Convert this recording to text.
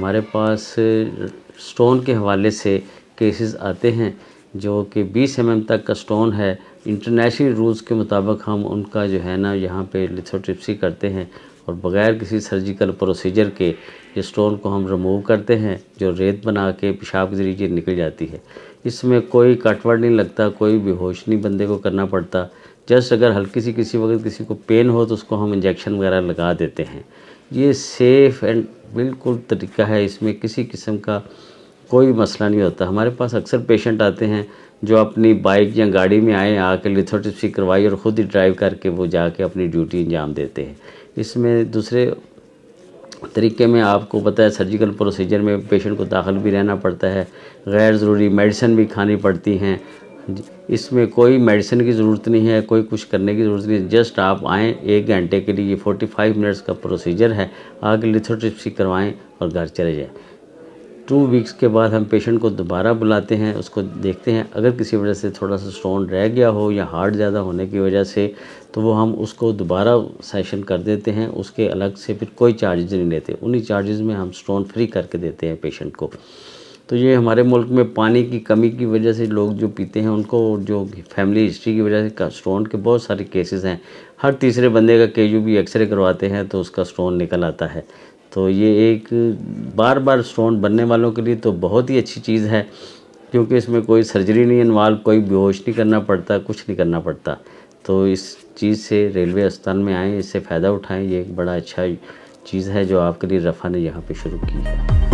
हमारे पास स्टोन के हवाले से केसेस आते हैं जो कि 20 एम तक का स्टोन है इंटरनेशनल रूल्स के मुताबिक हम उनका जो है ना यहाँ पे लिथोट्रिप्सी करते हैं और बग़ैर किसी सर्जिकल प्रोसीजर के ये स्टोन को हम रिमूव करते हैं जो रेत बना के पेशाब के ज़रिए निकल जाती है इसमें कोई कटवट नहीं लगता कोई बेहोश नहीं बंदे को करना पड़ता जस्ट अगर हल्की सी किसी वक्त किसी को पेन हो तो उसको हम इंजेक्शन वगैरह लगा देते हैं ये सेफ़ एंड बिल्कुल तरीका है इसमें किसी किस्म का कोई मसला नहीं होता हमारे पास अक्सर पेशेंट आते हैं जो अपनी बाइक या गाड़ी में आए आके लिथोटिप्सी करवाई और ख़ुद ही ड्राइव करके वो जाके अपनी ड्यूटी अंजाम देते हैं इसमें दूसरे तरीके में आपको पता है सर्जिकल प्रोसीजर में पेशेंट को दाखिल भी रहना पड़ता है गैर ज़रूरी मेडिसिन भी खानी पड़ती हैं इसमें कोई मेडिसिन की ज़रूरत नहीं है कोई कुछ करने की ज़रूरत नहीं है जस्ट आप आएँ एक घंटे के लिए ये फोर्टी फाइव मिनट्स का प्रोसीजर है आगे लिथोट्रिप्सी करवाएँ और घर चले जाएँ टू वीक्स के बाद हम पेशेंट को दोबारा बुलाते हैं उसको देखते हैं अगर किसी वजह से थोड़ा सा स्टोन रह गया हो या हार्ट ज़्यादा होने की वजह से तो वो हम उसको दोबारा सेशन कर देते हैं उसके अलग से फिर कोई चार्जेज नहीं लेते उन्हीं चार्जेज़ में हम स्टोन फ्री करके देते हैं पेशेंट को तो ये हमारे मुल्क में पानी की कमी की वजह से लोग जो पीते हैं उनको जो फैमिली हिस्ट्री की वजह से स्टोन के बहुत सारे केसेस हैं हर तीसरे बंदे का के यू भी एक्सरे करवाते हैं तो उसका स्टोन निकल आता है तो ये एक बार बार स्टोन बनने वालों के लिए तो बहुत ही अच्छी चीज़ है क्योंकि इसमें कोई सर्जरी नहीं इन्वाल्व कोई बेहोश नहीं करना पड़ता कुछ नहीं करना पड़ता तो इस चीज़ से रेलवे अस्पताल में आएँ इससे फ़ायदा उठाएँ ये एक बड़ा अच्छा चीज़ है जो आपके लिए रफ़ा ने यहाँ पर शुरू की है